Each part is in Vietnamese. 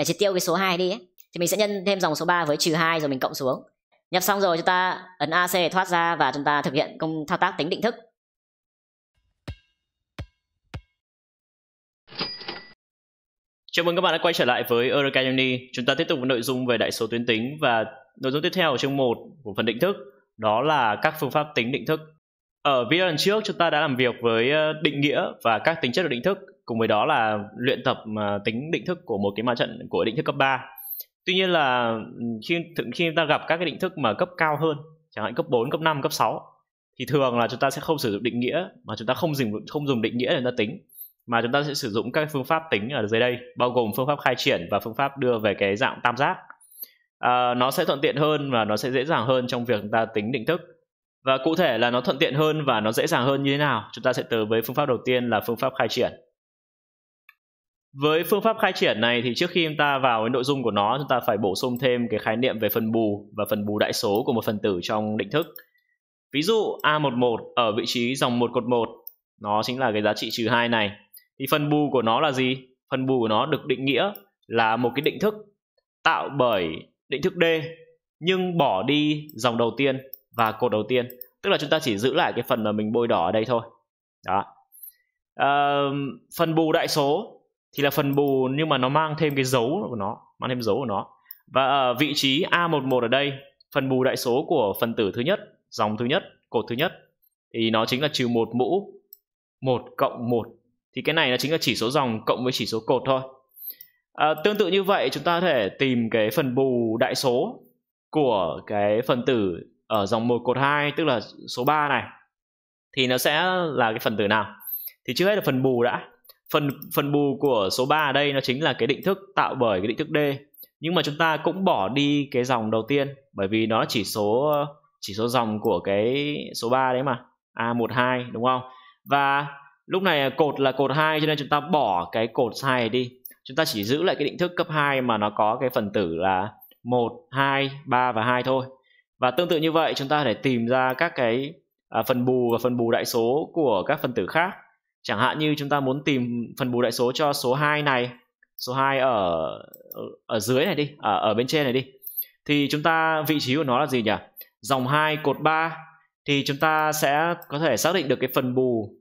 để triệt tiêu cái số 2 đi ấy, thì mình sẽ nhân thêm dòng số 3 với trừ 2 rồi mình cộng xuống nhập xong rồi chúng ta ấn AC để thoát ra và chúng ta thực hiện công thao tác tính định thức Chào mừng các bạn đã quay trở lại với Eurocayoni. Chúng ta tiếp tục với nội dung về đại số tuyến tính và nội dung tiếp theo ở chương 1 của phần định thức đó là các phương pháp tính định thức. Ở video lần trước chúng ta đã làm việc với ờ, định nghĩa và các tính chất của định thức cùng với đó là luyện tập à, tính định thức của một cái ma trận của định thức cấp 3 tuy nhiên là ừ, khi khi chúng ta gặp các cái định thức mà cấp cao hơn chẳng hạn cấp 4, cấp 5, cấp 6 thì thường là chúng ta sẽ không sử dụng định nghĩa mà chúng ta không dùng không dùng định nghĩa để chúng ta tính mà chúng ta sẽ sử dụng các phương pháp tính ở dưới đây bao gồm phương pháp khai triển và phương pháp đưa về cái dạng tam giác à, nó sẽ thuận tiện hơn và nó sẽ dễ dàng hơn trong việc chúng ta tính định thức và cụ thể là nó thuận tiện hơn và nó dễ dàng hơn như thế nào chúng ta sẽ tới với phương pháp đầu tiên là phương pháp khai triển với phương pháp khai triển này thì trước khi chúng ta vào với nội dung của nó chúng ta phải bổ sung thêm cái khái niệm về phần bù và phần bù đại số của một phần tử trong định thức ví dụ a11 ở vị trí dòng 1 cột 1 nó chính là cái giá trị trừ 2 này thì phần bù của nó là gì phần bù của nó được định nghĩa là một cái định thức tạo bởi định thức D nhưng bỏ đi dòng đầu tiên và cột đầu tiên tức là chúng ta chỉ giữ lại cái phần mà mình bôi đỏ ở đây thôi đó à, phần bù đại số thì là phần bù nhưng mà nó mang thêm cái dấu của nó mang thêm dấu của nó và ở ờ, vị trí A11 ở đây phần bù đại số của phần tử thứ nhất dòng thứ nhất cột thứ nhất thì nó chính là trừ một mũ 1 cộng 1 thì cái này là chính là chỉ số dòng cộng với chỉ số cột thôi à, tương tự như vậy chúng ta có thể tìm cái phần bù đại số của cái phần tử ở dòng 1 cột 2 tức là số 3 này thì nó sẽ là cái phần tử nào thì trước hết là phần bù đã phần phần bù của số 3 ở đây nó chính là cái định thức tạo bởi cái định thức D nhưng mà chúng ta cũng bỏ đi cái dòng đầu tiên bởi vì nó chỉ số chỉ số dòng của cái số 3 đấy mà A12 đúng không và lúc này cột là cột 2 cho nên chúng ta bỏ cái cột 2 đi chúng ta chỉ giữ lại cái định thức cấp 2 mà nó có cái phần tử là 1, 2, 3 và 2 thôi và tương tự như vậy chúng ta có thể tìm ra các cái à, phần bù và phần bù đại số của các phần tử khác chẳng hạn như chúng ta muốn tìm phần bù đại số cho số 2 này số 2 ở ở dưới này đi ở, à, ở bên trên này đi thì chúng ta vị trí của nó là gì nhỉ dòng 2 cột 3 thì chúng ta sẽ có thể xác định được cái phần bù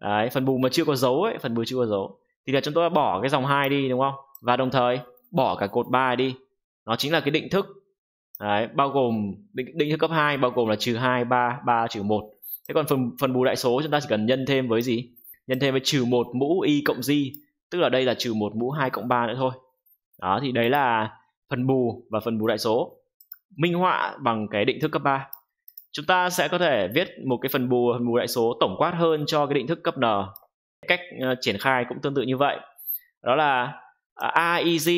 đấy, phần bù mà chưa có dấu ấy phần bù chưa có dấu thì là chúng tôi bỏ cái dòng 2 đi đúng không và đồng thời bỏ cả cột 3 đi nó chính là cái định thức đấy, bao gồm định, định thức cấp 2 bao gồm là trừ 2 3 3 trừ 1 thế còn phần phần bù đại số chúng ta chỉ cần nhân thêm với gì nhân thêm với trừ một mũ y cộng di tức là đây là trừ một mũ 2 cộng 3 nữa thôi đó thì đấy là phần bù và phần bù đại số minh họa bằng cái định thức cấp 3 chúng ta sẽ có thể viết một cái phần bù phần bù đại số tổng quát hơn cho cái định thức cấp n cách uh, triển khai cũng tương tự như vậy đó là uh, à, AEG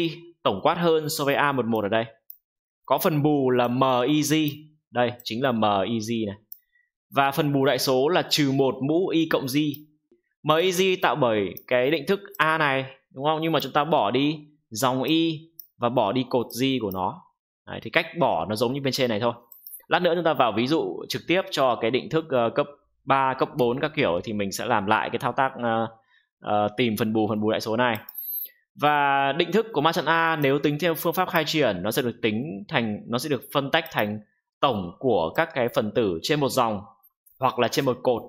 tổng quát hơn so với A11 ở đây có phần bù là MEG đây chính là MEG này và phần bù đại số là trừ một mũ y cộng di MAG tạo bởi cái định thức A này đúng không? Nhưng mà chúng ta bỏ đi dòng Y và bỏ đi cột G của nó. Đấy, thì cách bỏ nó giống như bên trên này thôi. Lát nữa chúng ta vào ví dụ trực tiếp cho cái định thức uh, cấp 3, cấp 4 các kiểu thì mình sẽ làm lại cái thao tác uh, uh, tìm phần bù phần bù đại số này. Và định thức của ma trận A nếu tính theo phương pháp khai triển nó sẽ được tính thành nó sẽ được phân tách thành tổng của các cái phần tử trên một dòng hoặc là trên một cột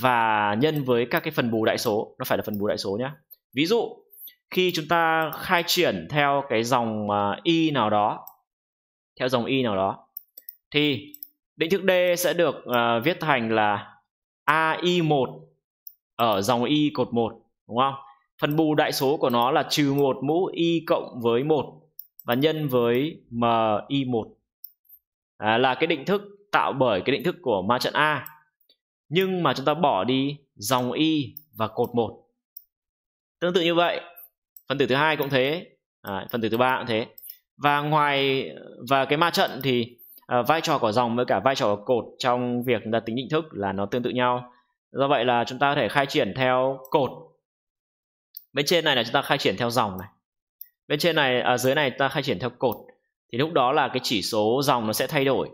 và nhân với các cái phần bù đại số nó phải là phần bù đại số nhé ví dụ khi chúng ta khai triển theo cái dòng y à, nào đó theo dòng y nào đó thì định thức d sẽ được uh, viết thành là ai1 ở dòng y cột 1 đúng không phần bù đại số của nó là trừ một mũ y cộng với 1 và nhân với mi1 à, là cái định thức tạo bởi cái định thức của ma trận a nhưng mà chúng ta bỏ đi dòng y và cột 1 tương tự như vậy phần tử thứ hai cũng thế à, phần tử thứ ba cũng thế và ngoài và cái ma trận thì à, vai trò của dòng với cả vai trò của cột trong việc chúng ta tính định thức là nó tương tự nhau do vậy là chúng ta có thể khai triển theo cột bên trên này là chúng ta khai triển theo dòng này bên trên này ở à, dưới này ta khai triển theo cột thì lúc đó là cái chỉ số dòng nó sẽ thay đổi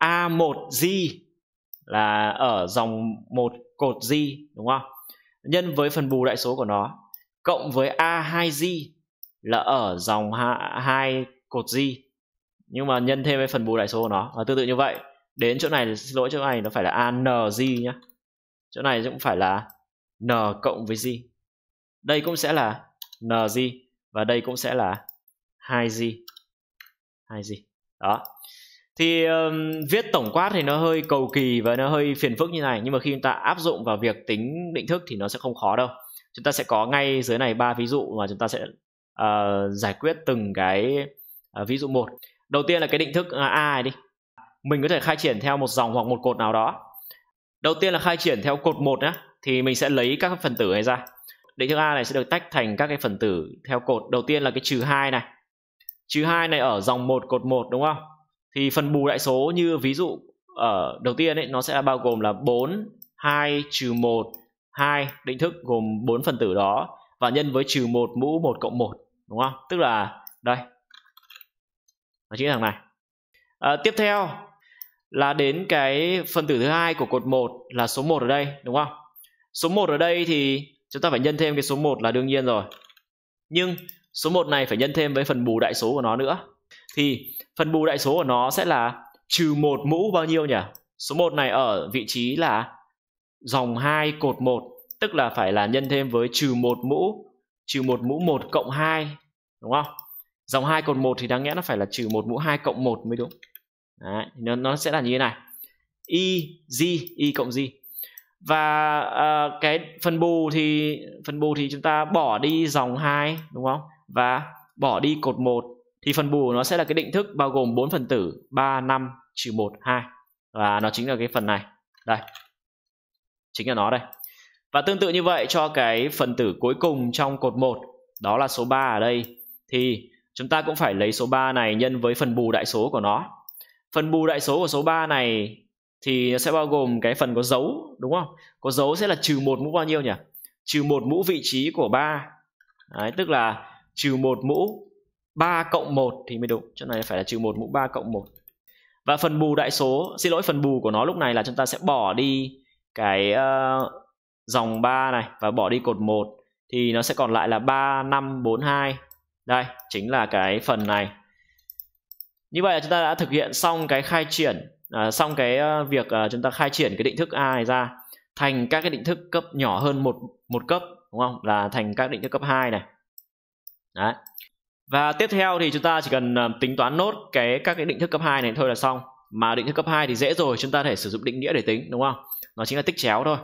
a1g là ở dòng một cột J đúng không? Nhân với phần bù đại số của nó cộng với A2J là ở dòng hai cột J nhưng mà nhân thêm với phần bù đại số của nó và tương tự như vậy đến chỗ này xin lỗi chỗ này nó phải là a n ANJ nhá. Chỗ này cũng phải là N cộng với J. Đây cũng sẽ là n NJ và đây cũng sẽ là 2J. 2J. Đó, thì um, viết tổng quát thì nó hơi cầu kỳ và nó hơi phiền phức như này nhưng mà khi chúng ta áp dụng vào việc tính định thức thì nó sẽ không khó đâu chúng ta sẽ có ngay dưới này ba ví dụ mà chúng ta sẽ uh, giải quyết từng cái uh, ví dụ một đầu tiên là cái định thức uh, a này đi mình có thể khai triển theo một dòng hoặc một cột nào đó đầu tiên là khai triển theo cột một nhé thì mình sẽ lấy các phần tử này ra định thức a này sẽ được tách thành các cái phần tử theo cột đầu tiên là cái trừ hai này trừ hai này ở dòng một cột một đúng không thì phần bù đại số như ví dụ ở ờ, đầu tiên ấy, nó sẽ bao gồm là 4 2 trừ 1 2 định thức gồm 4 phần tử đó và nhân với trừ 1 mũ 1 cộng 1 đúng không? Tức là đây. Nó chính là thằng này. À, tiếp theo là đến cái phần tử thứ hai của cột 1 là số 1 ở đây đúng không? Số 1 ở đây thì chúng ta phải nhân thêm cái số 1 là đương nhiên rồi. Nhưng số 1 này phải nhân thêm với phần bù đại số của nó nữa thì phần bù đại số của nó sẽ là trừ một mũ bao nhiêu nhỉ số 1 này ở vị trí là dòng 2 cột 1 tức là phải là nhân thêm với trừ một mũ trừ một mũ 1 cộng 2 đúng không dòng 2 cột 1 thì đáng nghĩa nó phải là trừ một mũ 2 cộng 1 mới đúng Đấy, nó, nó sẽ là như thế này y g y cộng g và uh, cái phần bù thì phần bù thì chúng ta bỏ đi dòng 2 đúng không và bỏ đi cột 1 thì phần bù nó sẽ là cái định thức bao gồm bốn phần tử 3 5 trừ 1 2 và nó chính là cái phần này. Đây. Chính là nó đây. Và tương tự như vậy cho cái phần tử cuối cùng trong cột 1 đó là số 3 ở đây thì chúng ta cũng phải lấy số 3 này nhân với phần bù đại số của nó. Phần bù đại số của số 3 này thì nó sẽ bao gồm cái phần có dấu đúng không? Có dấu sẽ là trừ một mũ bao nhiêu nhỉ? Trừ một mũ vị trí của 3. Đấy, tức là trừ một mũ 3 cộng 1 thì mới đúng chỗ này phải là trừ 1 mũ 3 cộng 1 và phần bù đại số xin lỗi phần bù của nó lúc này là chúng ta sẽ bỏ đi cái uh, dòng 3 này và bỏ đi cột 1 thì nó sẽ còn lại là 3 5 4 2 đây chính là cái phần này như vậy là chúng ta đã thực hiện xong cái khai triển à, xong cái uh, việc uh, chúng ta khai triển cái định thức A này ra thành các cái định thức cấp nhỏ hơn một một cấp đúng không là thành các định thức cấp 2 này đấy và tiếp theo thì chúng ta chỉ cần ờ, tính toán nốt cái các cái định thức cấp 2 này thôi là xong mà định thức cấp 2 thì dễ rồi chúng ta thể sử dụng định nghĩa để tính đúng không nó chính là tích chéo thôi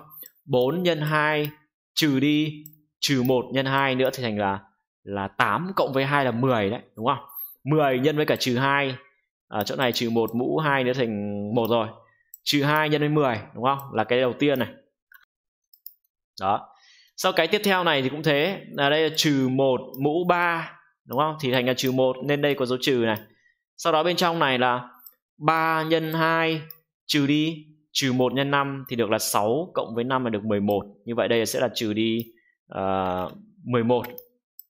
4 nhân 2 trừ đi trừ 1 nhân 2 nữa thì thành là là 8 cộng với 2 là 10 đấy đúng không 10 nhân với cả trừ 2 ở ờ, chỗ này trừ 1 mũ 2 nữa thành 1 rồi trừ 2 nhân với 10 đúng không là cái đầu tiên này đó sau cái tiếp theo này thì cũng thế là đây là trừ 1 mũ 3 đúng không thì thành là trừ 1 nên đây có dấu trừ này sau đó bên trong này là 3 nhân 2 trừ đi trừ 1 nhân 5 thì được là 6 cộng với 5 là được 11 như vậy đây sẽ là trừ đi uh, ờ, 11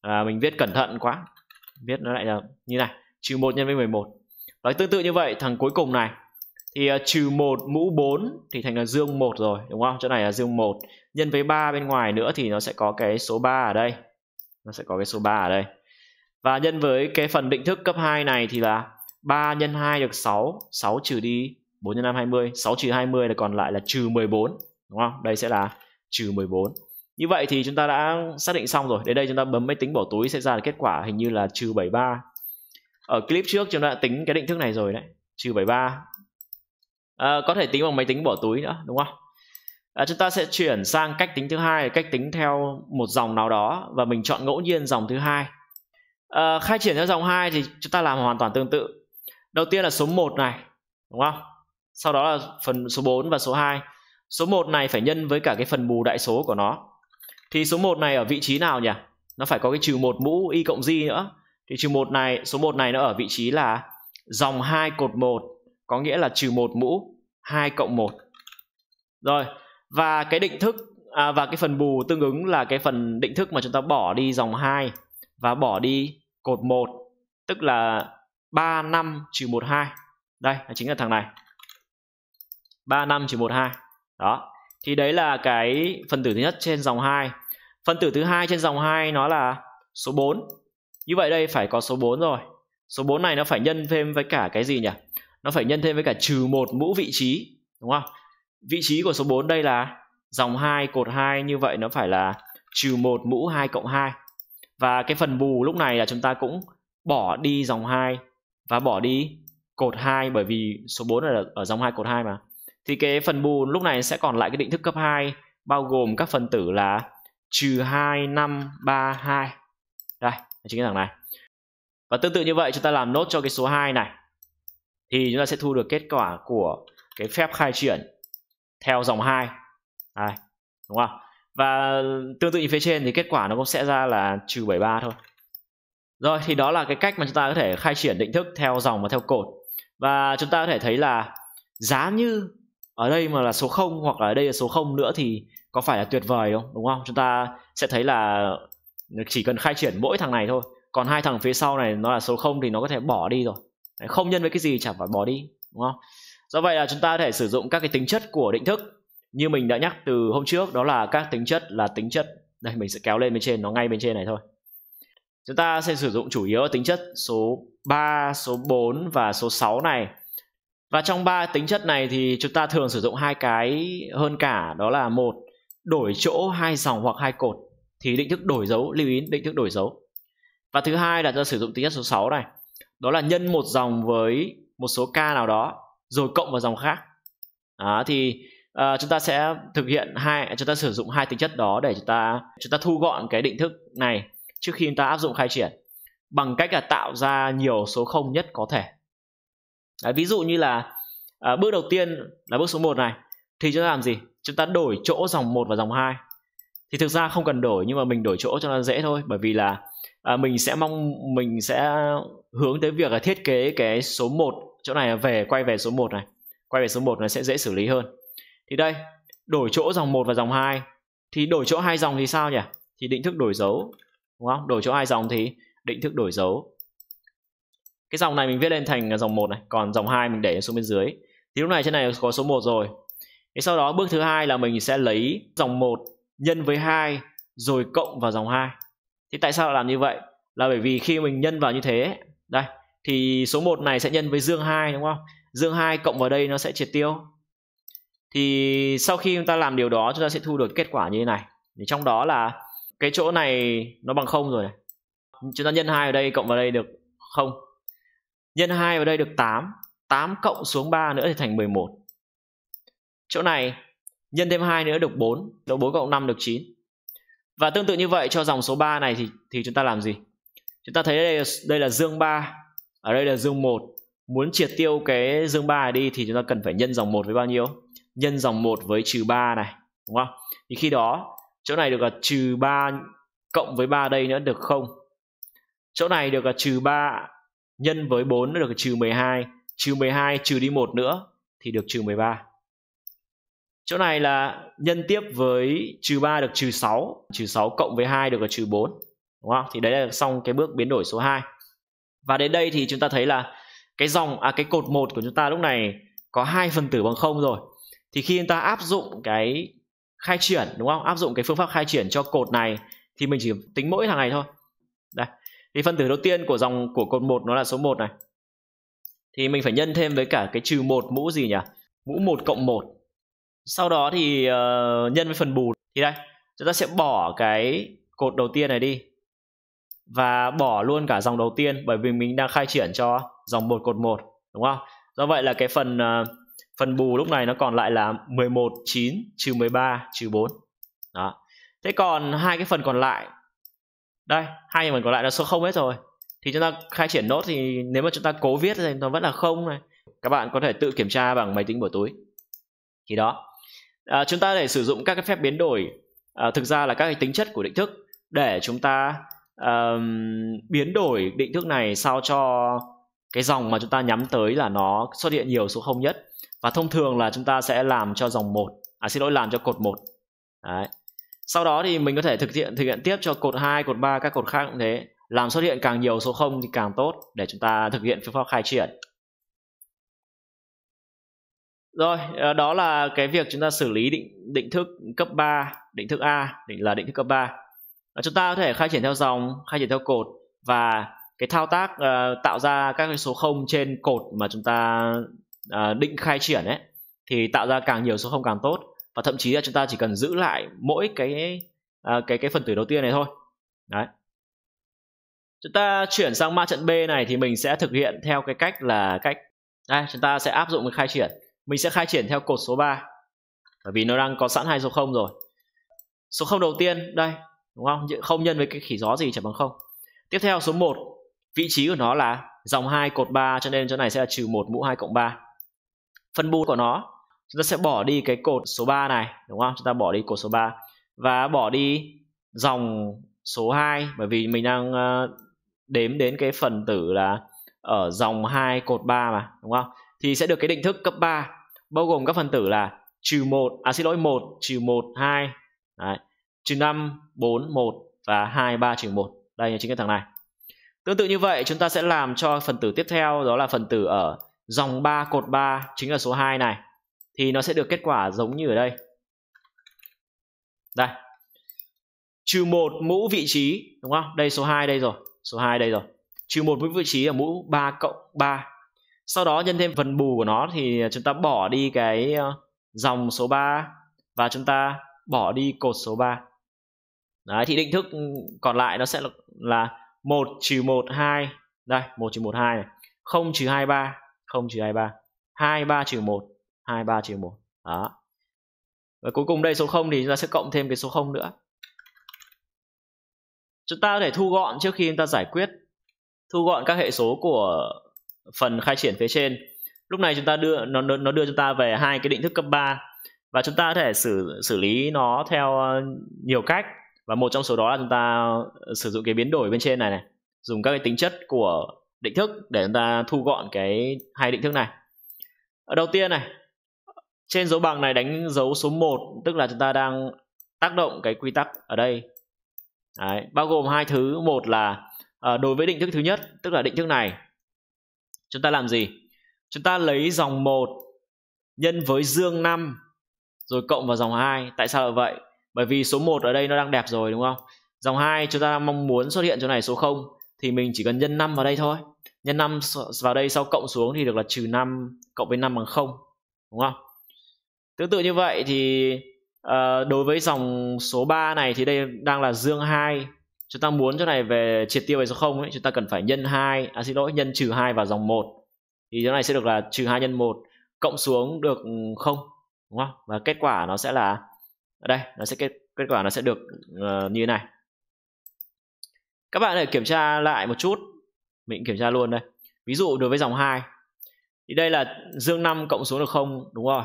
à, mình viết cẩn thận quá viết nó lại là như này trừ 1 nhân với 11 Đấy tương tự như vậy thằng cuối cùng này thì uh, trừ 1 mũ 4 thì thành là dương 1 rồi đúng không? Chỗ này là dương 1 nhân với 3 bên ngoài nữa thì nó sẽ có cái số 3 ở đây. Nó sẽ có cái số 3 ở đây. Và nhân với cái phần định thức cấp 2 này thì là 3 nhân 2 được 6, 6 trừ đi 4 nhân 5 20, 6 trừ 20 là còn lại là trừ 14, đúng không? Đây sẽ là trừ 14. Như vậy thì chúng ta đã xác định xong rồi. Đến đây chúng ta bấm máy tính bỏ túi sẽ ra kết quả hình như là trừ 73. Ở clip trước chúng ta đã tính cái định thức này rồi đấy, trừ 73. À, có thể tính bằng máy tính bỏ túi nữa, đúng không? À, chúng ta sẽ chuyển sang cách tính thứ hai, cách tính theo một dòng nào đó và mình chọn ngẫu nhiên dòng thứ hai Ờ, khai triển theo dòng 2 thì chúng ta làm hoàn toàn tương tự đầu tiên là số 1 này đúng không sau đó là phần số 4 và số 2 số 1 này phải nhân với cả cái phần bù đại số của nó thì số 1 này ở vị trí nào nhỉ nó phải có cái trừ 1 mũ y cộng z nữa thì trừ 1 này số 1 này nó ở vị trí là dòng 2 cột 1 có nghĩa là trừ 1 mũ 2 cộng 1 rồi và cái định thức à, và cái phần bù tương ứng là cái phần định thức mà chúng ta bỏ đi dòng 2 và bỏ đi cột 1 tức là 3 5 trừ 1 2. Đây chính là thằng này. 3 5 trừ 1 2. Đó. Thì đấy là cái phần tử thứ nhất trên dòng 2. Phần tử thứ hai trên dòng 2 nó là số 4. Như vậy đây phải có số 4 rồi. Số 4 này nó phải nhân thêm với cả cái gì nhỉ? Nó phải nhân thêm với cả trừ 1 mũ vị trí, đúng không? Vị trí của số 4 đây là dòng 2 cột 2 như vậy nó phải là trừ 1 mũ 2 cộng 2 và cái phần bù lúc này là chúng ta cũng bỏ đi dòng 2 và bỏ đi cột 2 bởi vì số 4 là ở dòng 2 cột 2 mà. Thì cái phần bù lúc này sẽ còn lại cái định thức cấp 2 bao gồm các phần tử là trừ 2, 5, 3, 2. Đây, chính cái thằng này. Và tương tự như vậy chúng ta làm nốt cho cái số 2 này. Thì chúng ta sẽ thu được kết quả của cái phép khai triển theo dòng 2. Đây, đúng không? và tương tự như phía trên thì kết quả nó cũng sẽ ra là trừ 73 thôi rồi thì đó là cái cách mà chúng ta có thể khai triển định thức theo dòng và theo cột và chúng ta có thể thấy là giá như ở đây mà là số 0 hoặc là ở đây là số 0 nữa thì có phải là tuyệt vời không đúng không chúng ta sẽ thấy là chỉ cần khai triển mỗi thằng này thôi còn hai thằng phía sau này nó là số 0 thì nó có thể bỏ đi rồi không nhân với cái gì chả phải bỏ đi đúng không do vậy là chúng ta có thể sử dụng các cái tính chất của định thức như mình đã nhắc từ hôm trước đó là các tính chất là tính chất đây mình sẽ kéo lên bên trên nó ngay bên trên này thôi chúng ta sẽ sử dụng chủ yếu tính chất số 3, số 4 và số 6 này và trong ba tính chất này thì chúng ta thường sử dụng hai cái hơn cả đó là một đổi chỗ hai dòng hoặc hai cột thì định thức đổi dấu lưu ý định thức đổi dấu và thứ hai là ta sử dụng tính chất số 6 này đó là nhân một dòng với một số k nào đó rồi cộng vào dòng khác à, thì à, chúng ta sẽ thực hiện hai chúng ta sử dụng hai tính chất đó để chúng ta chúng ta thu gọn cái định thức này trước khi chúng ta áp dụng khai triển bằng cách là tạo ra nhiều số không nhất có thể Đấy, ví dụ như là à, bước đầu tiên là bước số 1 này thì chúng ta làm gì chúng ta đổi chỗ dòng 1 và dòng 2 thì thực ra không cần đổi nhưng mà mình đổi chỗ cho nó dễ thôi bởi vì là à, mình sẽ mong mình sẽ hướng tới việc là thiết kế cái số 1 chỗ này về quay về số 1 này quay về số 1 nó sẽ dễ xử lý hơn thì đây đổi chỗ dòng 1 và dòng 2 thì đổi chỗ hai dòng thì sao nhỉ thì định thức đổi dấu đúng không đổi chỗ hai dòng thì định thức đổi dấu cái dòng này mình viết lên thành dòng 1 này còn dòng 2 mình để xuống bên dưới thì lúc này trên này có số 1 rồi thế sau đó bước thứ hai là mình sẽ lấy dòng 1 nhân với 2 rồi cộng vào dòng 2 thì tại sao làm như vậy là bởi vì khi mình nhân vào như thế đây thì số 1 này sẽ nhân với dương 2 đúng không dương 2 cộng vào đây nó sẽ triệt tiêu thì sau khi chúng ta làm điều đó chúng ta sẽ thu được kết quả như thế này thì trong đó là cái chỗ này nó bằng không rồi này. chúng ta nhân hai ở đây cộng vào đây được không nhân hai vào đây được 8 8 cộng xuống 3 nữa thì thành 11 chỗ này nhân thêm hai nữa được 4 độ 4 cộng 5 được 9 và tương tự như vậy cho dòng số 3 này thì thì chúng ta làm gì chúng ta thấy đây đây là dương 3 ở đây là dương 1 muốn triệt tiêu cái dương 3 này đi thì chúng ta cần phải nhân dòng 1 với bao nhiêu nhân dòng 1 với trừ 3 này đúng không thì khi đó chỗ này được là trừ 3 cộng với 3 đây nữa được không chỗ này được là trừ 3 nhân với 4 được là trừ 12 trừ 12 trừ đi 1 nữa thì được trừ 13 chỗ này là nhân tiếp với trừ 3 được trừ 6 trừ 6 cộng với 2 được là trừ 4 đúng không thì đấy là xong cái bước biến đổi số 2 và đến đây thì chúng ta thấy là cái dòng à cái cột 1 của chúng ta lúc này có hai phần tử bằng không rồi thì khi chúng ta áp dụng cái khai triển đúng không áp dụng cái phương pháp khai triển cho cột này thì mình chỉ tính mỗi thằng này thôi đây thì phân tử đầu tiên của dòng của cột 1 nó là số 1 này thì mình phải nhân thêm với cả cái trừ một mũ gì nhỉ mũ 1 cộng 1 sau đó thì uh, nhân với phần bù thì đây chúng ta sẽ bỏ cái cột đầu tiên này đi và bỏ luôn cả dòng đầu tiên bởi vì mình đang khai triển cho dòng 1 cột 1 đúng không do vậy là cái phần uh, phần bù lúc này nó còn lại là 11 9 trừ 13 trừ 4 đó thế còn hai cái phần còn lại đây hai phần còn lại là số 0 hết rồi thì chúng ta khai triển nốt thì nếu mà chúng ta cố viết thì nó vẫn là không này các bạn có thể tự kiểm tra bằng máy tính của túi thì đó à, chúng ta để sử dụng các cái phép biến đổi à, thực ra là các cái tính chất của định thức để chúng ta um, biến đổi định thức này sao cho cái dòng mà chúng ta nhắm tới là nó xuất hiện nhiều số không nhất và thông thường là chúng ta sẽ làm cho dòng một à xin lỗi làm cho cột một Đấy. Sau đó thì mình có thể thực hiện thực hiện tiếp cho cột 2, cột 3 các cột khác cũng thế. Làm xuất hiện càng nhiều số không thì càng tốt để chúng ta thực hiện phương pháp khai triển. Rồi, ờ, đó là cái việc chúng ta xử lý định định thức cấp 3, định thức A, định là định thức cấp 3. Chúng ta có thể khai triển theo dòng, khai triển theo cột và cái thao tác uh, tạo ra các cái số 0 trên cột mà chúng ta uh, định khai triển ấy thì tạo ra càng nhiều số 0 càng tốt và thậm chí là chúng ta chỉ cần giữ lại mỗi cái uh, cái cái phần tử đầu tiên này thôi. Đấy. Chúng ta chuyển sang ma trận B này thì mình sẽ thực hiện theo cái cách là cách đây, chúng ta sẽ áp dụng cái khai triển. Mình sẽ khai triển theo cột số 3. Bởi vì nó đang có sẵn hai số 0 rồi. Số 0 đầu tiên đây, đúng không? Không nhân với cái khỉ gió gì chẳng bằng không. Tiếp theo số 1 vị trí của nó là dòng 2 cột 3 cho nên chỗ này sẽ là trừ 1 mũ 2 cộng 3 phân bù của nó chúng ta sẽ bỏ đi cái cột số 3 này đúng không chúng ta bỏ đi cột số 3 và bỏ đi dòng số 2 bởi vì mình đang ờ, đếm đến cái phần tử là ở dòng 2 cột 3 mà đúng không thì sẽ được cái định thức cấp 3 bao gồm các phần tử là trừ 1 à xin lỗi 1 trừ 1 2 trừ 5 4 1 và 2 3 trừ 1 đây chính cái thằng này Tương tự như vậy chúng ta sẽ làm cho phần tử tiếp theo đó là phần tử ở dòng 3 cột 3 chính là số 2 này thì nó sẽ được kết quả giống như ở đây. Đây. Trừ 1 mũ vị trí đúng không? Đây số 2 đây rồi, số 2 đây rồi. Trừ 1 mũ vị trí là mũ 3 cộng 3. Sau đó nhân thêm phần bù của nó thì chúng ta bỏ đi cái ờ, dòng số 3 và chúng ta bỏ đi cột số 3. Đấy thì định thức ừ, còn lại nó sẽ là, là 1 trừ 1 2 đây 1 trừ 1 2 này 0 trừ 2 3 0 trừ 2 3 2 3 trừ 1 2 3 trừ 1 đó và cuối cùng đây số 0 thì chúng ta sẽ cộng thêm cái số 0 nữa chúng ta có thể thu gọn trước khi chúng ta giải quyết thu gọn các hệ số của phần khai triển phía trên lúc này chúng ta đưa nó nó đưa chúng ta về hai cái định thức cấp 3 và chúng ta có thể xử xử lý nó theo ờ, nhiều cách và một trong số đó là chúng ta ờ, sử dụng cái biến đổi bên trên này này dùng các cái tính chất của định thức để chúng ta thu gọn cái hai định thức này ở đầu tiên này trên dấu bằng này đánh dấu số 1 tức là chúng ta đang tác động cái quy tắc ở đây Đấy, bao gồm hai thứ một là à, đối với định thức thứ nhất tức là định thức này chúng ta làm gì chúng ta lấy dòng 1 nhân với dương 5 rồi cộng vào dòng 2 tại sao vậy bởi vì số 1 ở đây nó đang đẹp rồi đúng không dòng 2 chúng ta mong muốn xuất hiện chỗ này số 0 thì mình chỉ cần nhân 5 vào đây thôi nhân 5 vào đây sau cộng xuống thì được là trừ 5 cộng với 5 bằng 0 đúng không tương tự như vậy thì uh, đối với dòng số 3 này thì đây đang là dương 2 chúng ta muốn chỗ này về triệt tiêu về số 0 ấy, chúng ta cần phải nhân 2 à xin lỗi nhân trừ 2 vào dòng 1 thì chỗ này sẽ được là trừ 2 nhân 1 cộng xuống được 0 ừ, đúng không và kết quả nó sẽ là ở đây nó sẽ kết kết quả nó sẽ được uh, như thế này các bạn để kiểm tra lại một chút mình kiểm tra luôn đây ví dụ đối với dòng 2 thì đây là dương 5 cộng số được không đúng rồi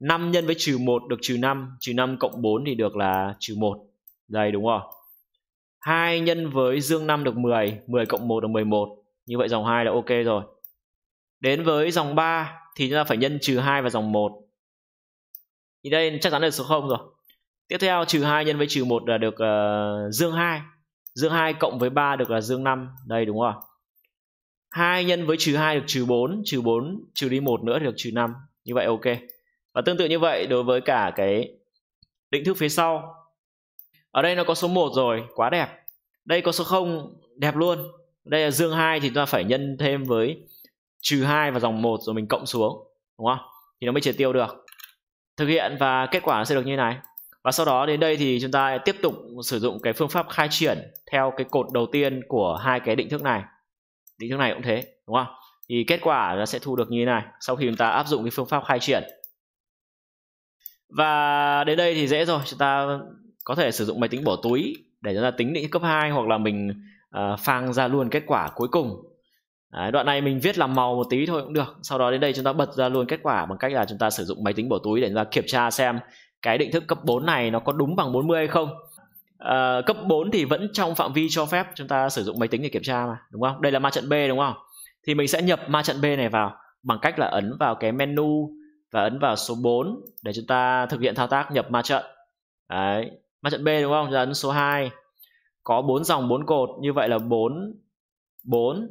5 nhân với trừ 1 được trừ 5 trừ 5 cộng 4 thì được là trừ 1 đây đúng rồi 2 nhân với dương 5 được 10 10 cộng 1 được 11 như vậy dòng 2 là ok rồi đến với dòng 3 thì chúng ta phải nhân trừ 2 và dòng 1 thì đây chắc chắn là số 0 rồi tiếp theo trừ 2 nhân với trừ 1 là được uh, dương 2 dương 2 cộng với 3 được là dương 5 đây đúng không 2 nhân với trừ 2 được trừ 4 trừ 4 trừ đi 1 nữa thì được trừ 5 như vậy ok và tương tự như vậy đối với cả cái định thức phía sau ở đây nó có số 1 rồi quá đẹp đây có số 0 đẹp luôn đây là dương 2 thì chúng ta phải nhân thêm với trừ 2 và dòng 1 rồi mình cộng xuống đúng không thì nó mới triệt tiêu được thực hiện và kết quả sẽ được như này và sau đó đến đây thì chúng ta tiếp tục sử dụng cái phương pháp khai triển theo cái cột đầu tiên của hai cái định thức này định thức này cũng thế đúng không thì kết quả nó sẽ thu được như thế này sau khi chúng ta áp dụng cái phương pháp khai triển và đến đây thì dễ rồi chúng ta có thể sử dụng máy tính bỏ túi để chúng ta tính định cấp 2 hoặc là mình uh, phang ra luôn kết quả cuối cùng Đấy, đoạn này mình viết làm màu một tí thôi cũng được sau đó đến đây chúng ta bật ra luôn kết quả bằng cách là chúng ta sử dụng máy tính bỏ túi để chúng ta kiểm tra xem cái định thức cấp 4 này nó có đúng bằng 40 hay không à, cấp 4 thì vẫn trong phạm vi cho phép chúng ta sử dụng máy tính để kiểm tra mà đúng không đây là ma trận B đúng không thì mình sẽ nhập ma trận B này vào bằng cách là ấn vào cái menu và ấn vào số 4 để chúng ta thực hiện thao tác nhập ma trận Đấy, ma trận B đúng không? Chúng ta ấn số 2. Có 4 dòng 4 cột, như vậy là 4 4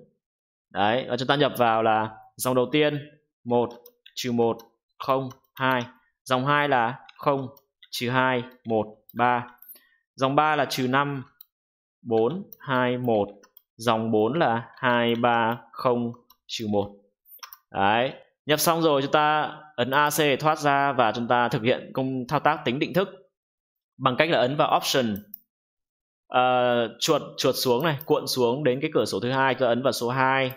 đấy và chúng ta nhập vào là dòng đầu tiên 1 trừ 1 0 2 dòng 2 là 0 trừ 2 1 3 dòng 3 là trừ 5 4 2 1 dòng 4 là 2 3 0 trừ 1 đấy nhập xong rồi chúng ta ấn AC để thoát ra và chúng ta thực hiện công thao tác tính định thức bằng cách là ấn vào option uh, chuột chuột xuống này cuộn xuống đến cái cửa sổ thứ hai chúng ta ấn vào số 2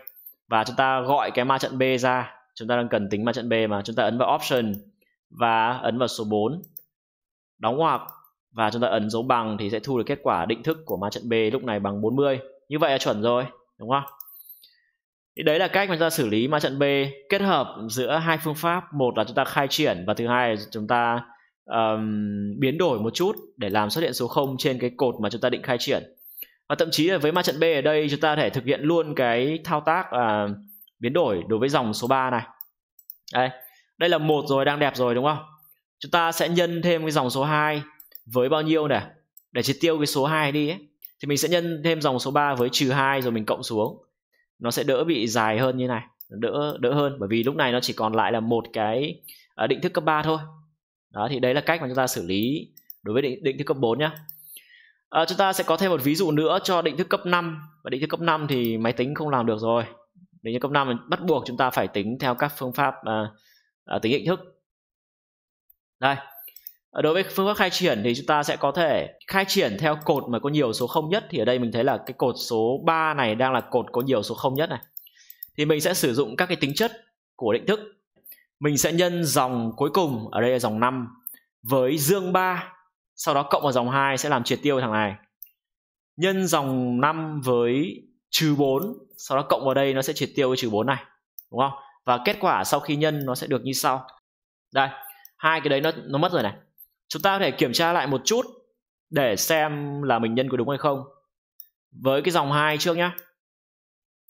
và chúng ta gọi cái ma trận B ra chúng ta đang cần tính ma trận B mà chúng ta ấn vào option và ấn vào số 4 đóng ngoặc và chúng ta ấn dấu bằng thì sẽ thu được kết quả định thức của ma trận B lúc này bằng 40 như vậy là chuẩn rồi đúng không thì đấy là cách mà chúng ta xử lý ma trận B kết hợp giữa hai phương pháp một là chúng ta khai triển và thứ hai là chúng ta um, biến đổi một chút để làm xuất hiện số 0 trên cái cột mà chúng ta định khai triển và thậm chí là với ma trận B ở đây chúng ta thể thực hiện luôn cái thao tác uh, biến đổi đối với dòng số 3 này đây đây là một rồi đang đẹp rồi đúng không chúng ta sẽ nhân thêm cái dòng số 2 với bao nhiêu này để triệt tiêu cái số 2 đi ấy. thì mình sẽ nhân thêm dòng số 3 với trừ 2 rồi mình cộng xuống nó sẽ đỡ bị dài hơn như này đỡ đỡ hơn bởi vì lúc này nó chỉ còn lại là một cái à, định thức cấp 3 thôi đó thì đấy là cách mà chúng ta xử lý đối với định, định thức cấp 4 nhé à, chúng ta sẽ có thêm một ví dụ nữa cho định thức cấp 5 và định thức cấp 5 thì máy tính không làm được rồi định thức cấp 5 bắt buộc chúng ta phải tính theo các phương pháp à, à, tính định thức đây đối với phương pháp khai triển thì chúng ta sẽ có thể khai triển theo cột mà có nhiều số không nhất thì ở đây mình thấy là cái cột số 3 này đang là cột có nhiều số không nhất này thì mình sẽ sử dụng các cái tính chất của định thức mình sẽ nhân dòng cuối cùng ở đây là dòng 5 với dương 3 sau đó cộng vào dòng 2 sẽ làm triệt tiêu thằng này nhân dòng 5 với trừ 4 sau đó cộng vào đây nó sẽ triệt tiêu cái trừ 4 này đúng không và kết quả sau khi nhân nó sẽ được như sau đây hai cái đấy nó nó mất rồi này chúng ta có thể kiểm tra lại một chút để xem là mình nhân có đúng hay không với cái dòng 2 trước nhá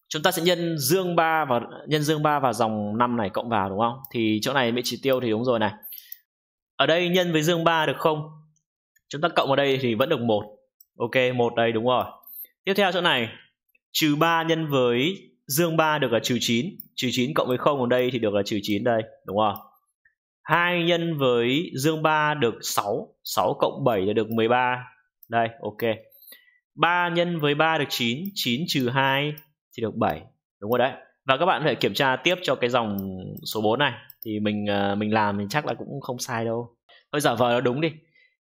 chúng ta sẽ nhân dương 3 và nhân dương 3 vào dòng 5 này cộng vào đúng không? Thì chỗ này bị chỉ tiêu thì đúng rồi này. Ở đây nhân với dương 3 được không? Chúng ta cộng vào đây thì vẫn được một. Ok, một đây đúng rồi. Tiếp theo chỗ này trừ 3 nhân với dương 3 được là trừ 9, trừ 9 cộng với 0 ở đây thì được là trừ 9 đây, đúng không? 2 nhân với dương 3 được 6, 6 cộng 7 là được 13. Đây, ok. 3 nhân với 3 được 9, 9 trừ 2 thì được 7 đúng rồi đấy và các bạn phải kiểm tra tiếp cho cái dòng số 4 này thì mình ờ, mình làm mình chắc là cũng không sai đâu thôi giả vờ nó đúng đi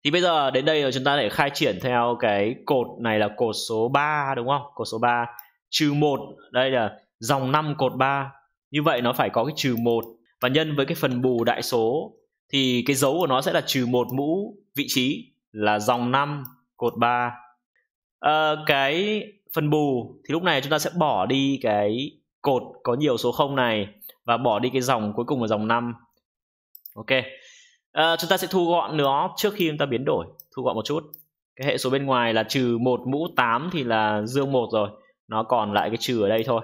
thì bây giờ đến đây là chúng ta để khai triển theo cái cột này là cột số 3 đúng không cột số 3 trừ 1 đây là dòng 5 cột 3 như vậy nó phải có cái trừ 1 và nhân với cái phần bù đại số thì cái dấu của nó sẽ là trừ 1 mũ vị trí là dòng 5 cột 3 à, ờ, cái phần bù thì lúc này chúng ta sẽ bỏ đi cái cột có nhiều số 0 này và bỏ đi cái dòng cuối cùng là dòng 5 ok à, chúng ta sẽ thu gọn nó trước khi chúng ta biến đổi thu gọn một chút cái hệ số bên ngoài là trừ một mũ 8 thì là dương một rồi nó còn lại cái trừ ở đây thôi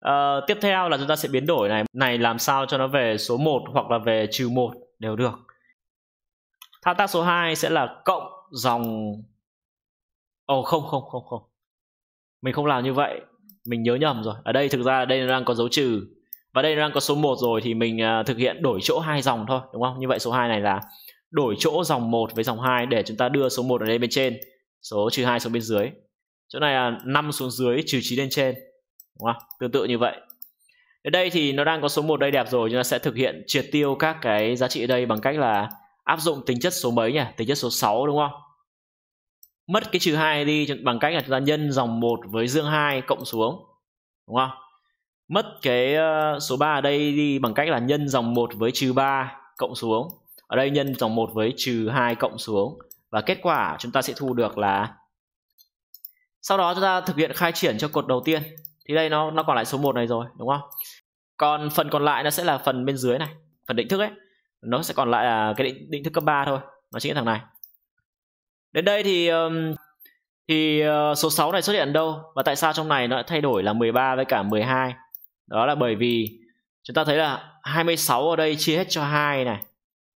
à, tiếp theo là chúng ta sẽ biến đổi này này làm sao cho nó về số 1 hoặc là về trừ 1 đều được thao tác số 2 sẽ là cộng dòng ồ oh, không không không không mình không làm như vậy mình nhớ nhầm rồi ở đây thực ra đây đang có dấu trừ và đây đang có số 1 rồi thì mình à, thực hiện đổi chỗ hai dòng thôi đúng không như vậy số 2 này là đổi chỗ dòng 1 với dòng 2 để chúng ta đưa số 1 ở đây bên trên số trừ 2 xuống bên dưới chỗ này là 5 xuống dưới trừ 9 lên trên đúng không tương tự như vậy ở đây thì nó đang có số 1 đây đẹp rồi chúng ta sẽ thực hiện triệt tiêu các cái giá trị ở đây bằng cách là áp dụng tính chất số mấy nhỉ tính chất số 6 đúng không mất cái trừ hai đi bằng cách là chúng ta nhân dòng 1 với dương 2 cộng xuống đúng không mất cái ờ, số 3 ở đây đi bằng cách là nhân dòng 1 với trừ 3 cộng xuống ở đây nhân dòng 1 với trừ 2 cộng xuống và kết quả chúng ta sẽ thu được là sau đó chúng ta thực hiện khai triển cho cột đầu tiên thì đây nó nó còn lại số 1 này rồi đúng không còn phần còn lại nó sẽ là phần bên dưới này phần định thức ấy nó sẽ còn lại là cái định, định thức cấp 3 thôi nó chính là thằng này đến đây thì thì ờ, số 6 này xuất hiện đâu và tại sao trong này nó đã thay đổi là 13 với cả 12 đó là bởi vì chúng ta thấy là 26 ở đây chia hết cho 2 này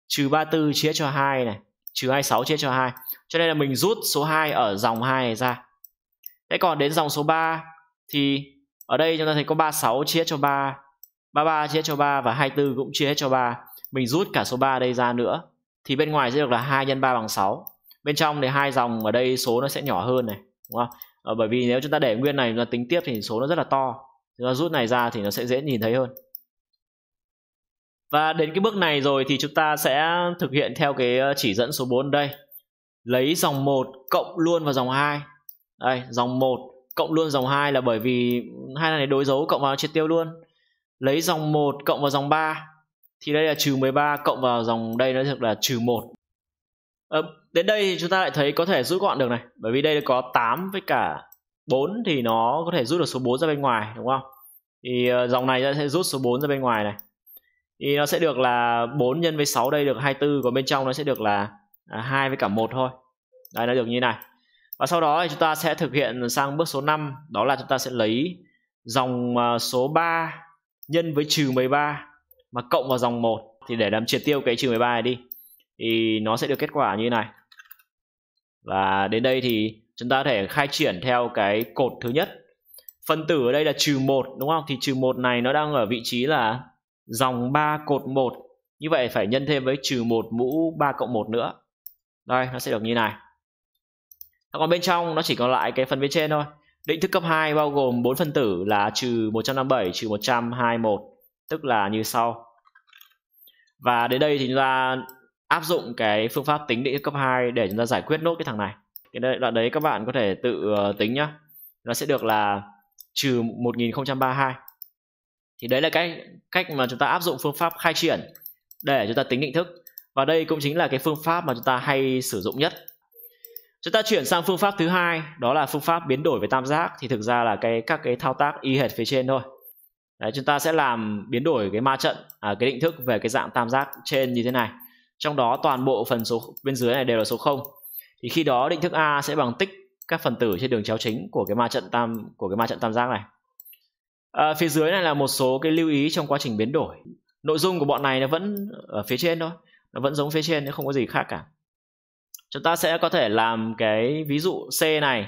trừ 34 chia hết cho 2 này trừ 26 chia hết cho 2 cho nên là mình rút số 2 ở dòng 2 này ra thế còn đến dòng số 3 thì ở đây chúng ta thấy có 36 chia hết cho 3 33 chia hết cho 3 và 24 cũng chia hết cho 3 mình rút cả số 3 đây ra nữa thì bên ngoài sẽ được là 2 x 3 bằng 6 bên trong thì hai dòng ở đây số nó sẽ nhỏ hơn này đúng không à, bởi vì nếu chúng ta để nguyên này là tính tiếp thì số nó rất là to chúng ta rút này ra thì nó sẽ dễ nhìn thấy hơn và đến cái bước này rồi thì chúng ta sẽ thực hiện theo cái ờ, chỉ dẫn số 4 đây lấy dòng 1 cộng luôn vào dòng 2 đây dòng 1 cộng luôn dòng 2 là bởi vì hai này đối dấu cộng vào triệt tiêu luôn lấy dòng 1 cộng vào dòng 3 thì đây là trừ 13 cộng vào dòng đây nó được là trừ 1 à, đến đây thì chúng ta lại thấy có thể rút gọn được này bởi vì đây có 8 với cả 4 thì nó có thể rút được số 4 ra bên ngoài đúng không thì ờ, dòng này sẽ rút số 4 ra bên ngoài này thì nó sẽ được là 4 nhân với 6 đây được 24 còn bên trong nó sẽ được là à, hai với cả một thôi đây nó được như này và sau đó thì chúng ta sẽ thực hiện sang bước số 5 đó là chúng ta sẽ lấy dòng ờ, số 3 nhân với trừ 13 mà cộng vào dòng 1 thì để làm triệt tiêu cái trừ 13 này đi thì nó sẽ được kết quả như này và đến đây thì chúng ta có thể khai triển theo cái cột thứ nhất phân tử ở đây là trừ một đúng không thì trừ một này nó đang ở vị trí là dòng 3 cột 1 như vậy phải nhân thêm với trừ một mũ 3 cộng 1 nữa đây nó sẽ được như này còn bên trong nó chỉ còn lại cái phần bên trên thôi định thức cấp 2 bao gồm 4 phân tử là trừ 157 trừ 121 tức là như sau và đến đây thì chúng ta áp dụng cái phương pháp tính định cấp 2 để chúng ta giải quyết nốt cái thằng này cái đoạn đấy các bạn có thể tự ờ, tính nhá nó sẽ được là trừ 1032 thì đấy là cái cách mà chúng ta áp dụng phương pháp khai triển để chúng ta tính định thức và đây cũng chính là cái phương pháp mà chúng ta hay sử dụng nhất chúng ta chuyển sang phương pháp thứ hai đó là phương pháp biến đổi về tam giác thì thực ra là cái các cái thao tác y hệt phía trên thôi đấy, chúng ta sẽ làm biến đổi cái ma trận à, cái định thức về cái dạng tam giác trên như thế này trong đó toàn bộ phần số bên dưới này đều là số 0 thì khi đó định thức a sẽ bằng tích các phần tử trên đường chéo chính của cái ma trận tam của cái ma trận tam giác này à, phía dưới này là một số cái lưu ý trong quá trình biến đổi nội dung của bọn này nó vẫn ở phía trên thôi nó vẫn giống phía trên nó không có gì khác cả chúng ta sẽ có thể làm cái ví dụ c này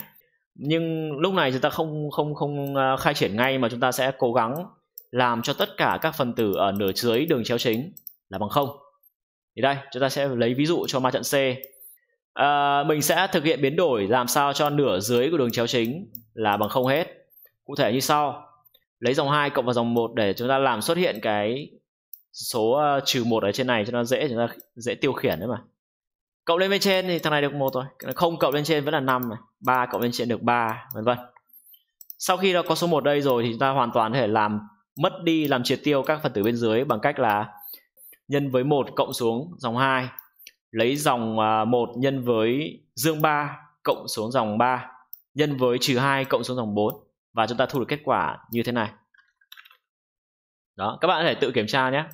nhưng lúc này chúng ta không không không à, khai triển ngay mà chúng ta sẽ cố gắng làm cho tất cả các phần tử ở nửa dưới đường chéo chính là bằng không thì đây chúng ta sẽ lấy ví dụ cho ma trận C à, mình sẽ thực hiện biến đổi làm sao cho nửa dưới của đường chéo chính là bằng không hết cụ thể như sau lấy dòng 2 cộng vào dòng 1 để chúng ta làm xuất hiện cái số uh, trừ một ở trên này cho nó dễ chúng ta dễ tiêu khiển đấy mà cộng lên bên trên thì thằng này được một rồi không cộng lên trên vẫn là năm ba cộng lên trên được 3 vân vân sau khi nó có số 1 đây rồi thì chúng ta hoàn toàn có thể làm mất đi làm triệt tiêu các phần tử bên dưới bằng cách là nhân với 1 cộng xuống dòng 2 lấy dòng 1 à, nhân với dương 3 cộng xuống dòng 3 nhân với trừ 2 cộng xuống dòng 4 và chúng ta thu được kết quả như thế này đó các bạn có thể tự kiểm tra nhé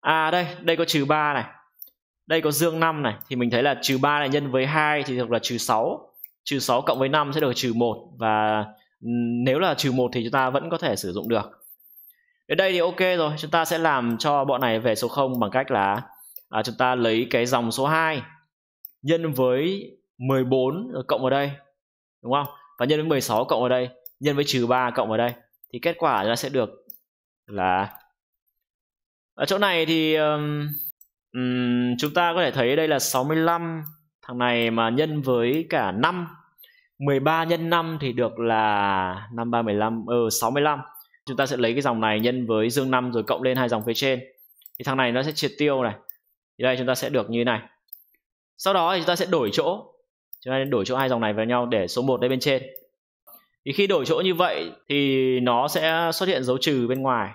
à đây đây có trừ 3 này đây có dương 5 này thì mình thấy là trừ 3 này nhân với 2 thì được là trừ 6 trừ 6 cộng với 5 sẽ được trừ 1 và ừ, nếu là trừ 1 thì chúng ta vẫn có thể sử dụng được đến đây thì ok rồi chúng ta sẽ làm cho bọn này về số 0 bằng cách là à, chúng ta lấy cái dòng số 2 nhân với 14 rồi cộng vào đây đúng không và nhân với 16 cộng vào đây nhân với trừ 3 cộng vào đây thì kết quả ra sẽ được là ở chỗ này thì um, chúng ta có thể thấy đây là 65 thằng này mà nhân với cả 5 13 nhân 5 thì được là 53 15 ờ ừ, 65 chúng ta sẽ lấy cái dòng này nhân với dương 5 rồi cộng lên hai dòng phía trên thì thằng này nó sẽ triệt tiêu này thì đây chúng ta sẽ được như thế này sau đó thì chúng ta sẽ đổi chỗ chúng ta đổi chỗ hai dòng này vào nhau để số 1 đây bên trên thì khi đổi chỗ như vậy thì nó sẽ xuất hiện dấu trừ bên ngoài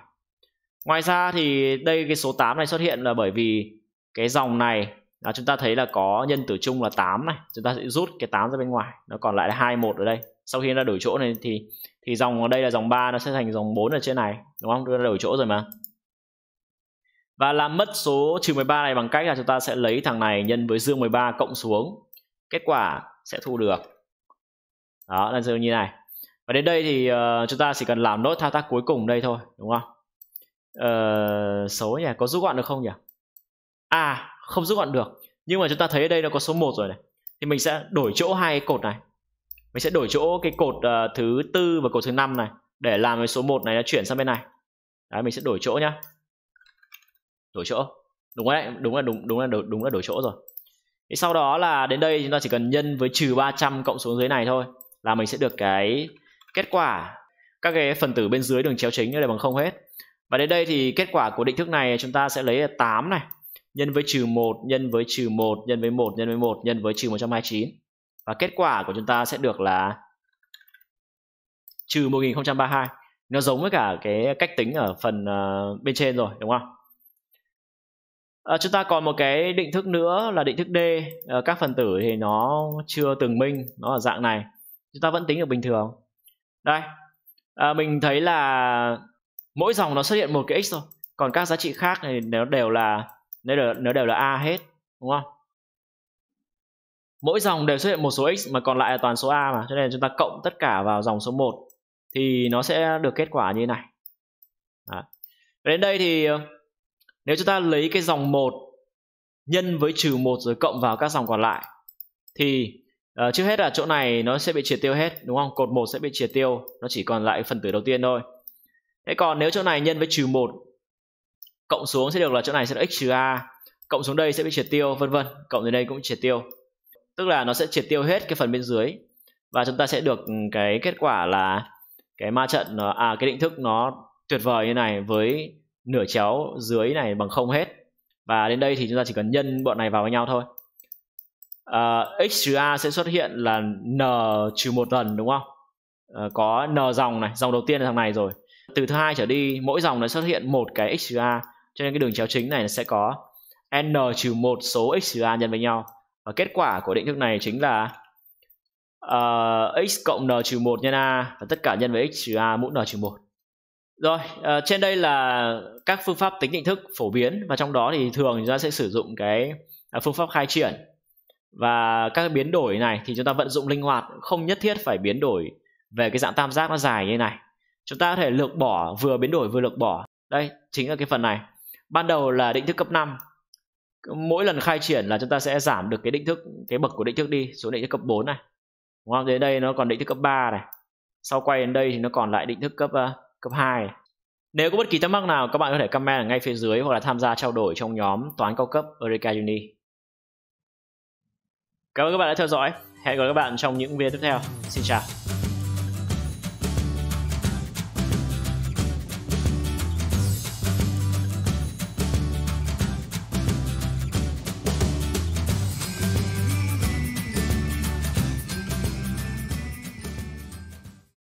ngoài ra thì đây cái số 8 này xuất hiện là bởi vì cái dòng này là chúng ta thấy là có nhân tử chung là 8 này chúng ta sẽ rút cái 8 ra bên ngoài nó còn lại là 21 ở đây sau khi nó đổi chỗ này thì thì dòng ở đây là dòng 3 nó sẽ thành dòng 4 ở trên này đúng không nó đổi chỗ rồi mà và làm mất số trừ 13 này bằng cách là chúng ta sẽ lấy thằng này nhân với dương 13 cộng xuống kết quả sẽ thu được đó là dương như này và đến đây thì uh, chúng ta chỉ cần làm nốt thao tác cuối cùng đây thôi đúng không ờ, uh, số nhỉ có rút gọn được không nhỉ à không rút gọn được nhưng mà chúng ta thấy ở đây nó có số 1 rồi này thì mình sẽ đổi chỗ hai cột này mình sẽ đổi chỗ cái cột uh, thứ tư và cột thứ năm này để làm cái số 1 này nó chuyển sang bên này đấy mình sẽ đổi chỗ nhá đổi chỗ đúng đấy đúng là đúng đúng là đổi, đúng là đổi chỗ rồi thì sau đó là đến đây chúng ta chỉ cần nhân với trừ 300 cộng xuống dưới này thôi là mình sẽ được cái kết quả các cái phần tử bên dưới đường chéo chính đều bằng không hết và đến đây thì kết quả của định thức này chúng ta sẽ lấy là 8 này nhân với trừ 1 nhân với trừ 1 nhân với 1 nhân với 1 nhân với trừ 129 và kết quả của chúng ta sẽ được là trừ 1032 nó giống với cả cái cách tính ở phần ờ, bên trên rồi đúng không à, chúng ta còn một cái định thức nữa là định thức D ờ, các phần tử thì nó chưa tường minh nó ở dạng này chúng ta vẫn tính được bình thường đây à, mình thấy là mỗi dòng nó xuất hiện một cái x thôi còn các giá trị khác thì nó đều là nó đều là a hết đúng không mỗi dòng đều xuất hiện một số x mà còn lại là toàn số a mà cho nên chúng ta cộng tất cả vào dòng số 1 thì nó sẽ được kết quả như thế này Đó. đến đây thì ờ, nếu chúng ta lấy cái dòng 1 nhân với trừ 1 rồi cộng vào các dòng còn lại thì uh, trước hết là chỗ này nó sẽ bị triệt tiêu hết đúng không cột 1 sẽ bị triệt tiêu nó chỉ còn lại phần tử đầu tiên thôi thế còn nếu chỗ này nhân với trừ 1 cộng xuống sẽ được là chỗ này sẽ là x trừ a cộng xuống đây sẽ bị triệt tiêu vân vân cộng đến đây cũng triệt tiêu tức là nó sẽ triệt tiêu hết cái phần bên dưới và chúng ta sẽ được ừ, cái kết quả là cái ma trận nó, à cái định thức nó tuyệt vời như này với nửa chéo dưới này bằng không hết và đến đây thì chúng ta chỉ cần nhân bọn này vào với nhau thôi uh, x trừ a sẽ xuất hiện là n trừ một lần đúng không uh, có n dòng này dòng đầu tiên là thằng này rồi từ thứ hai trở đi mỗi dòng nó xuất hiện một cái x trừ a cho nên cái đường chéo chính này sẽ có n trừ một số x trừ a nhân với nhau và kết quả của định thức này chính là uh, x cộng n trừ 1 nhân a và tất cả nhân với x trừ a mũ n trừ 1 rồi uh, trên đây là các phương pháp tính định thức phổ biến và trong đó thì thường chúng ta sẽ sử dụng cái uh, phương pháp khai triển và các biến đổi này thì chúng ta vận dụng linh hoạt không nhất thiết phải biến đổi về cái dạng tam giác nó dài như này chúng ta có thể lược bỏ vừa biến đổi vừa lược bỏ đây chính là cái phần này ban đầu là định thức cấp 5 mỗi lần khai triển là chúng ta sẽ giảm được cái định thức cái bậc của định thức đi xuống định thức cấp 4 này đúng không đến đây nó còn định thức cấp 3 này sau quay đến đây thì nó còn lại định thức cấp uh, cấp 2 này. nếu có bất kỳ thắc mắc nào các bạn có thể comment ở ngay phía dưới hoặc là tham gia trao đổi trong nhóm toán cao cấp Eureka Uni cảm ơn các bạn đã theo dõi hẹn gặp lại các bạn trong những video tiếp theo xin chào